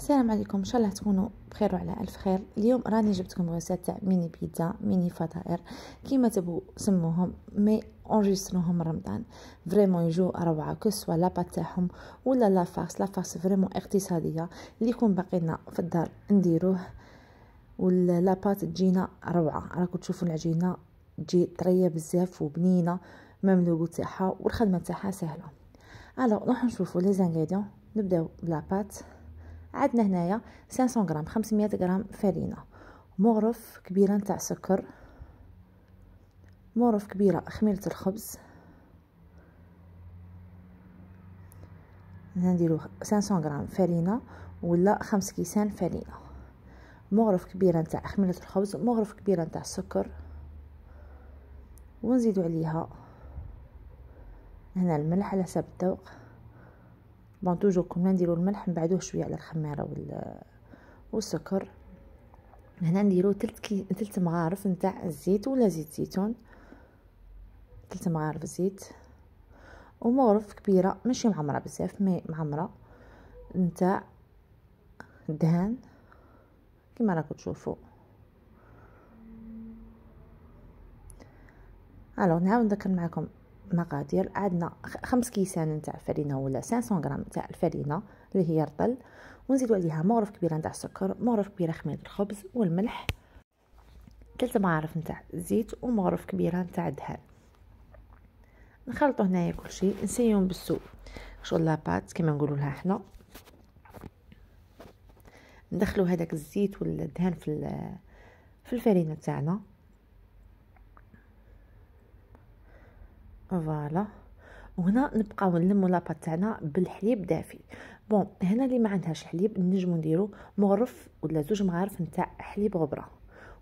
السلام عليكم ان شاء الله تكونوا بخير وعلى الف خير اليوم راني جبتكم غسال تاع ميني بيتزا ميني فطائر كيما تبو سموهم مي اونجستروهم رمضان فريمون يجو روعه كسوا لا بات تاعهم ولا لا فاس لا فاس فريمون اقتصاديه اللي يكون باقي لنا في الدار نديروه ولا لاباط تجينا روعه راكم تشوفوا العجينه تجي طريه بزاف وبنينه مملوكه تاعها والخدمه تاعها سهله الو نروحو نشوفوا لي زانغيديون نبداو بلا بات عندنا هنايا 500 غرام 500 غرام فرينه مغرف كبيره نتاع سكر مغرف كبيره خميره الخبز نديرو 500 غرام فرينه ولا 5 كيسان فرينه مغرف كبيره نتاع خميره الخبز مغرف كبيره نتاع السكر ونزيدو عليها هنا الملح على حسب الذوق بون توجور كنا نديرو الملح نبعدوه شويه على الخماره وال والسكر هنا نديرو تلت كي تلت مغارف نتاع الزيت ولا زيت زيتون تلت مغارف زيت ومغرف كبيره ماشي معمره بزاف مي معمره نتاع دهان كما راكم تشوفوا الو نعاود نذكر معكم مقادير عندنا خمس كيسان نتاع الفرينه ولا 500 غرام نتاع الفرينه اللي هي رطل ونزيدو عليها مغرف كبيره نتاع السكر مغرف كبيره خميره الخبز والملح ثلاث معارف نتاع الزيت ومغرف كبيره نتاع الدهان نخلطو هنايا كلشي نسيهم بالسوء شغل لاباط كما نقولوا لها حنا ندخلو هذاك الزيت والدهان في في الفرينه تاعنا فوالا وهنا نبقاو نلمو لاباط تاعنا بالحليب دافي بون هنا اللي ما عندهاش حليب نجمو نديرو مغرف ولا زوج مغارف نتاع حليب غبره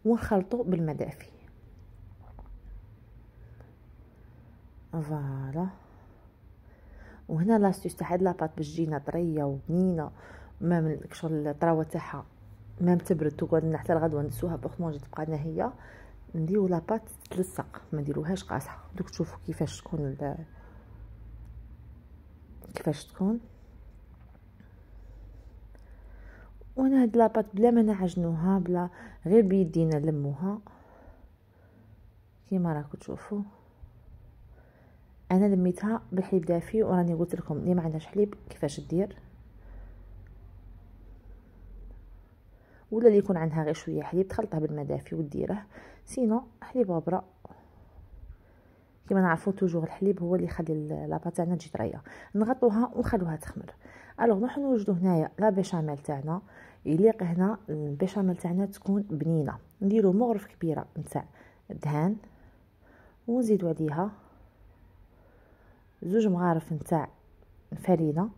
ونخلطو بالماء دافي فوالا وهنا لاستيس تاع هاد لاباط باش تجينا طريه وبنينه ما من شغل الطراوه تاعها ما تبرد تقعد حتى الغدوه نسوها بوغ تبقى هي نديرو لاباط تلصق ما نديروهاش قاصحه دوك تشوفوا كيفاش تكون كيفاش تكون وانا هاد لاباط بلا ما نعجنوها بلا غير بيدينا نلموها كيما راكم تشوفوا انا لميتها بحليب دافي وراني قلت لكم اللي ما عندهاش حليب كيفاش دير ولا اللي يكون عندها غير شويه حليب تخلطها بالماء دافي وديره سينو حليب وبرا كما نعرفوا توجور الحليب هو اللي يخلي لاباط تاعنا تجي طريه نغطوها ونخلوها تخمر الوغ نحن نوجدو هنايا لا بيشاميل تاعنا يليق هنا البيشاميل تاعنا تكون بنينه نديرو مغرف كبيره نتاع دهان ونزيدو عليها زوج مغارف نتاع فرينه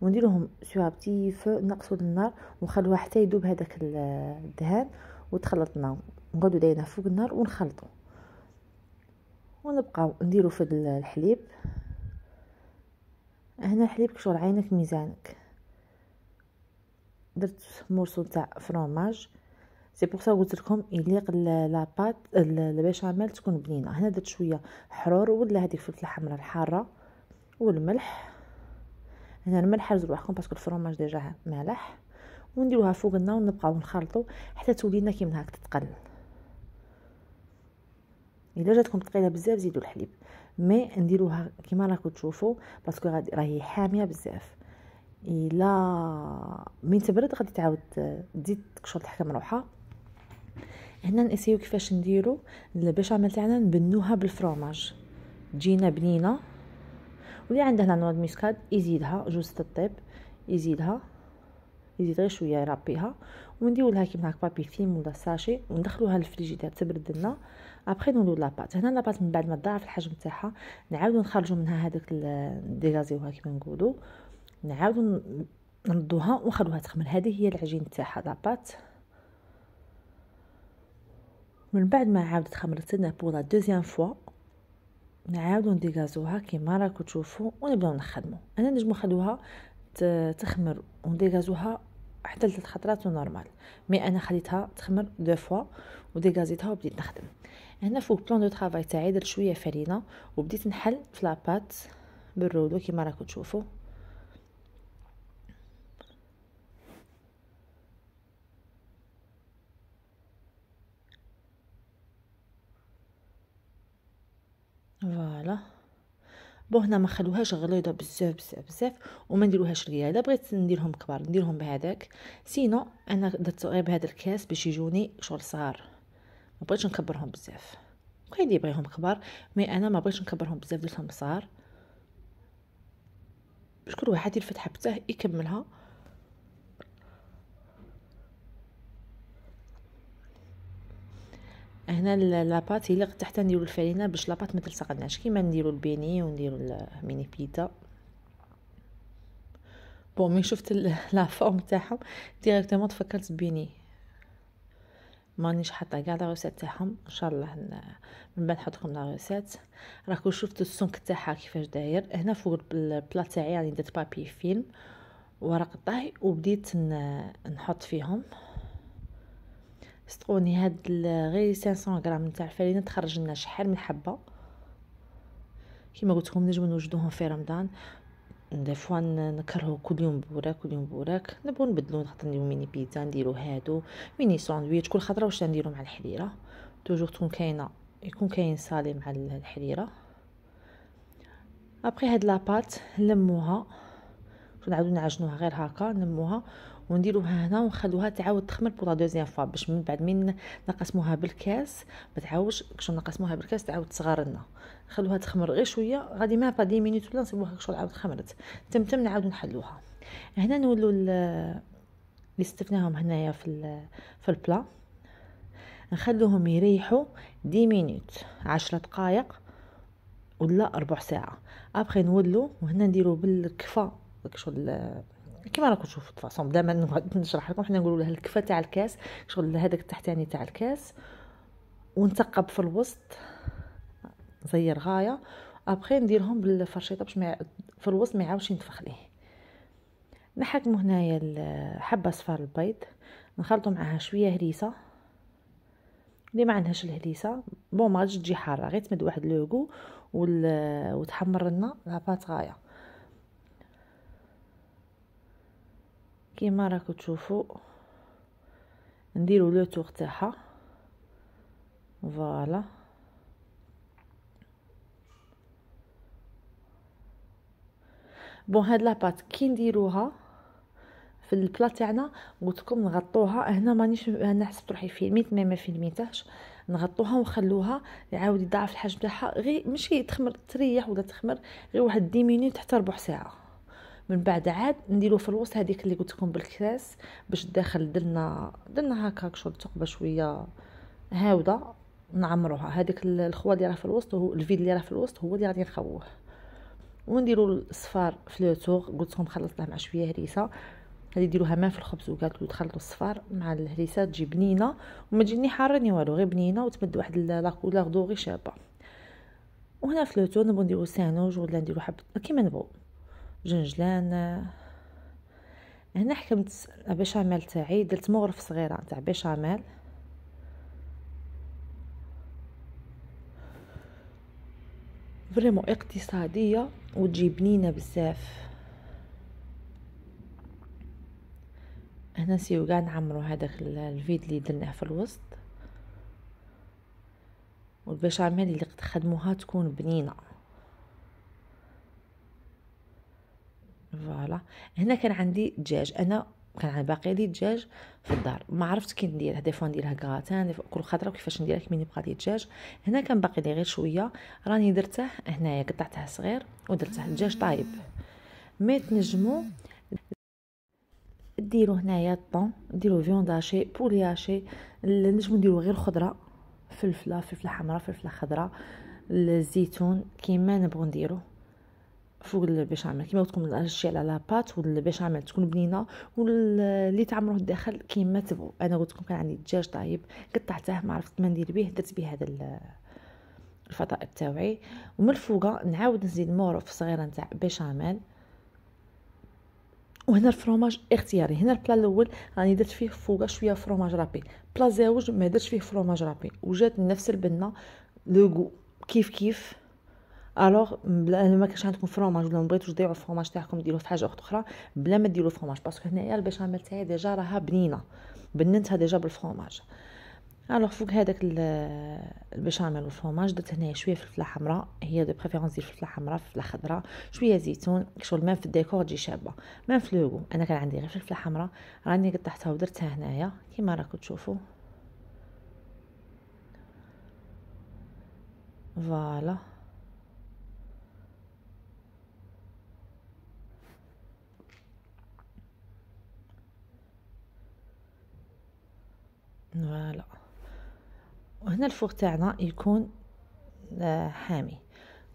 ونديروهم سوا بتي فو نقصوا النار ونخلوها حتى يذوب هذاك الدهان وتخلطناهم نقعدو داينا فوق النار ونخلطو ونبقاو نديرو في الحليب هنا الحليب كشور عينك ميزانك درت مورسو تاع فروماج سي بوغ سا قلت لكم يليق لاباط البشاميل تكون بنينه هنا درت شويه حرور ولا هذيك الفلفله الحمراء الحاره والملح هنا الملح حرز روحكم باسكو الفروماج ديجا مالح ونديروها فوق النار ونبقاو نخلطو حتى تولينا كيما هاك تتقل الا جاتكم ثقيله بزاف زيدوا الحليب مي نديروها كيما راكم تشوفوا باسكو راهي حاميه بزاف الا من تبرد غادي تعاود تزيد تكشر الحكه روحها هنا نسيو كيفاش نديرو البيشاميل تاعنا نبنوها بالفروماج تجينا بنينه واللي عنده هنا نواد ميسكاد يزيدها جوز الطيب يزيدها زيد غير شويه ربيها لها كيما هكا بابي فيم ولا ساشي وندخلوها للفريجيدير تبرد لنا ابخي نولو لاباط هنا لاباط من بعد ما تضاعف الحجم تاعها نعاودو نخرجو منها هذاك ديغازيوها كيما نقولو نعاودو نردوها ونخلوها تخمر هذه هي العجين تاعها لاباط من بعد ما عاودت خمرت لنا بولا دوزيام فوا نعاودو نديغازوها كيما راكو تشوفو ونبداو نخدمو انا نجمو نخلوها تخمر ونديغازوها حتى لثلاث خطرات ونورمال مي انا خليتها تخمر دو فوا وديغازيتها وبديت نخدم هنا فوق بلان دو طرافاي تاعي درت شويه فرينه وبديت نحل في لاباط بالرولو كيما راكم تشوفوا فوالا voilà. بو هنا ما خلوهاش غليظه بزاف بزاف بزاف وما نديروهاش رياله بغيت نديرهم كبار نديرهم بهذاك سينو انا درت غير بهذا الكاس باش يجوني شغل صغار ما بغيتش نكبرهم بزاف وكاين اللي يبغيهم كبار مي انا ما بغيتش نكبرهم بزاف درتهم صغار باش كل واحد يلفت حبته يكملها هنا لاباط هي اللي تحت نديرو الفرينه باش لاباط ما تلصقناش كيما نديرو البيني ونديرو الميني بيتا بون مي شفت لا فورم تاعهم ديريكتومون تفكرت بيني مانيش حاطه كاع لا روسيت تاعهم ان شاء الله من بعد نحط لكم لا روسيت راكو شفتوا السمك تاعها كيفاش داير هنا فوق البلا تاعي راني درت بابي فيلم ورق الطهي وبديت نحط فيهم صدقوني هاد غير 500 غرام نتاع الفرينه تخرج لنا شحال من حبه كيما قلت لكم نجمو نوجدوهم في رمضان دي فوا نكرهو كل يوم بوراك كل يوم بوراك نبغو نبدلو خاطر نديرو ميني بيتزا نديرو هادو ميني ساندويتش كل خطره واش نديرو مع الحريره توجور تكون كاينه يكون كاين صالي مع الحريره ابخي هاد لاباط نلموها نعاودو نعجنوها غير هكا نموها ونديروها هنا ونخلوها تعاود تخمر بوغ لا دوزيام فوا باش من بعد من نقسموها بالكاس ما تعاودش كش نقسموها بالكاس تعاود تصغر لنا نخلوها تخمر غير شويه غادي ما با دي مينوت ولا نصيبوها كش عاود خمرت تم تم نعاودو نحلوها هنا نولو اللي استفناهم هنايا في في البلا نخلوهم يريحوا دي مينوت عشرة دقائق ولا ربع ساعه ابخي نولو وهنا نديرو بالكفه داك شغل كما راكم تشوفوا فاصون بلا ما نشرح لكم حنا نقولوا لها الكفه تاع الكاس شغل هذاك التحتاني تاع الكاس ونثقب في الوسط نزير غايه ابخي نديرهم بالفرشيطه باش ما في الوسط ما يعاودش ينتفخ ليه نحكمو هنايا حبه صفار البيض نخلطو معاها شويه هريسه اللي ما عندهاش الهريسه بون ما تجي حاره غير تمد واحد لوغو وتحمر لنا لاباط غايه كيما راكو تشوفوا نديرو لو تور تاعها فوالا بون هاد لاباط كي نديروها في البلا تاعنا قلتلكم نغطوها هنا مانيش هنا حسبت روحي فيلميت مي ما فيلميتهاش نغطوها ونخلوها يعاود يضاعف الحجم تاعها غير ماشي تخمر تريح ولا تخمر غير واحد 10 مينوت حتى ربع ساعه من بعد عاد نديرو في الوسط هذيك اللي قلت لكم بالكراس باش الداخل درنا درنا هكا شغل ثقبه شويه هاوده نعمروها هذيك الخوا اللي راه في الوسط هو الفيد اللي راه في الوسط هو اللي غادي نخوه ونديرو الصفار في لو توغ قلت لكم خلطناه مع شويه هريسه هذه ديروها ما في الخبز وقالت له تخلطوا الصفار مع الهريسه تجي بنينه وما تجيني حاره ني والو غير بنينه وتمد واحد لا كولور دو غي شابه وهنا في لو تو نبغي نديرو سانوج ولا نديرو حبه كيما نبغو جنجلان هنا حكمت بشاميل تاعي درت مغرف صغيره تاع بشاميل فريمون اقتصاديه وتجي بنينه بزاف هنا نسيو كاع نعمرو هذاك الفيد اللي درناه في الوسط والبشاميل اللي خدموها تكون بنينه فوالا هنا كان عندي دجاج انا كان باقي لي دجاج في الدار ما عرفت كي نديرها دي فوا نديره كغاتان كل خضره وكيفاش نديره كمين يبقى لي دجاج هنا كان باقي لي غير شويه راني درته هنايا قطعته صغير ودرته دجاج طايب مي تنجمو ديرو هنايا الطون ديرو فيون داشي بولي هاشي نجمو نديرو غير خضره فلفله فلفله حمراء فلفله خضراء الزيتون كيما نبغو نديرو فوق البشاميل كيما تكون الاشياء على لاباط والبشاميل تكون بنينه واللي تعمروه الداخل كيما تبغوا انا قلت لكم كان عندي دجاج طايب قطعته ما عرفت ما ندير به درت به هذا الفضاء تاوعي ومن الفوق نعاود نزيد مورف صغيره نتاع بشاميل وهنا الفروماج اختياري هنا البلا الاول راني درت فيه فوق شويه فروماج رابي بلا زوج ما درتش فيه فروماج رابي وجات نفس البنه لوغو كيف كيف الوغ لان ما كانش عندكم فروماج ولا ما تضيعوا الفروماج تاعكم ديروا في حاجه اخرى بلا ما ديروا فرماج باسكو هنايا البشاميل تاعي ديجا راها بنينه بننتها ديجا بالفروماج الوغ فوق هذاك البشاميل والفرماج درت هنايا شويه فلفله حمراء هي دو بريفيرونس ديال الفلفله حمراء فلفله خضراء شويه زيتون شغل مام في الديكور تجي شابه مام في لوغو انا كان عندي غير فلفله حمراء راني قطعتها ودرتها هنايا كيما راكم تشوفوا فوالا فوالا وهنا الفوق تاعنا يكون آه، حامي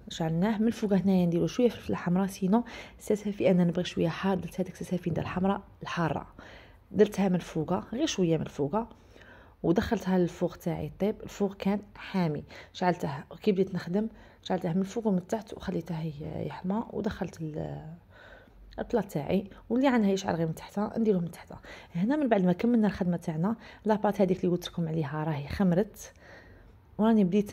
شعلناه من الفوق هنايا نديرو شويه فلفل حمراء سينو استسهفي انا نبغي شويه حار درت هذيك السفافين الحمراء الحاره درتها من فوقها غير شويه من فوقها ودخلتها للفوق تاعي طيب الفوق كان حامي شعلته كي بديت نخدم شعلته من الفوق ومن تحت وخليته يحمى ودخلت البلا تاعي واللي عندها يشعر غير من تحتها نديروه من تحتها هنا من بعد ما كملنا الخدمه تاعنا لاباط هذيك اللي قلت لكم عليها راهي خمرت وراني بديت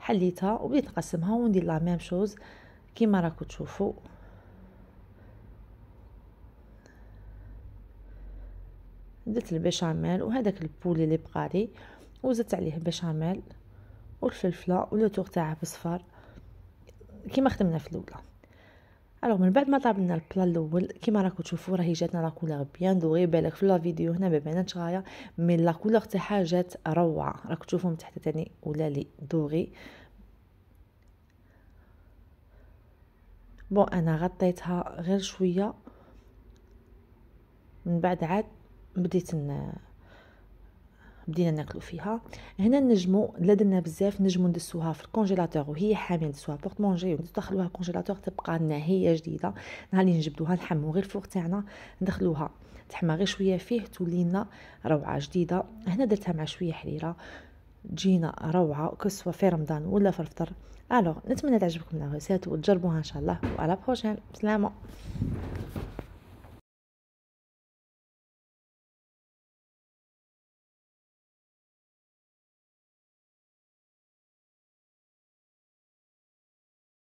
حليتها وبديت نقسمها وندير لا ميم شوز كيما راكم تشوفوا درت البيشاميل وهذاك البولي اللي بقالي وزدت عليه البيشاميل والفلفله ولو تاعها بصفار كيما خدمنا في الاولى الوغ من بعد ما طاب لنا البلا الاول كيما راكو تشوفوا راهي جاتنا لا كولور بيان دوغي بالك في لا فيديو هنا ما بانتش غايه مي لا كولور تاعها جات روعه تشوفوا من تحت تاني ولا لي دوغي بون انا غطيتها غير شويه من بعد عاد بديت بدينا ناكلو فيها هنا نجمو لا درنا بزاف نجمو ندسوها في الكونجيلاتور وهي حامل ندسوها بورت مونجي وندخلوها الكونجيلاتور تبقى ناهيه جديده نهار اللي نجبدوها نحمو غير الفوق تاعنا ندخلوها تحمى غير شويه فيه تولي لنا روعه جديده هنا درتها مع شويه حريره تجينا روعه كسوا في رمضان ولا في الفطر الوغ نتمنى تعجبكم لا وتجربوها ان شاء الله وعلى بروجين سلامه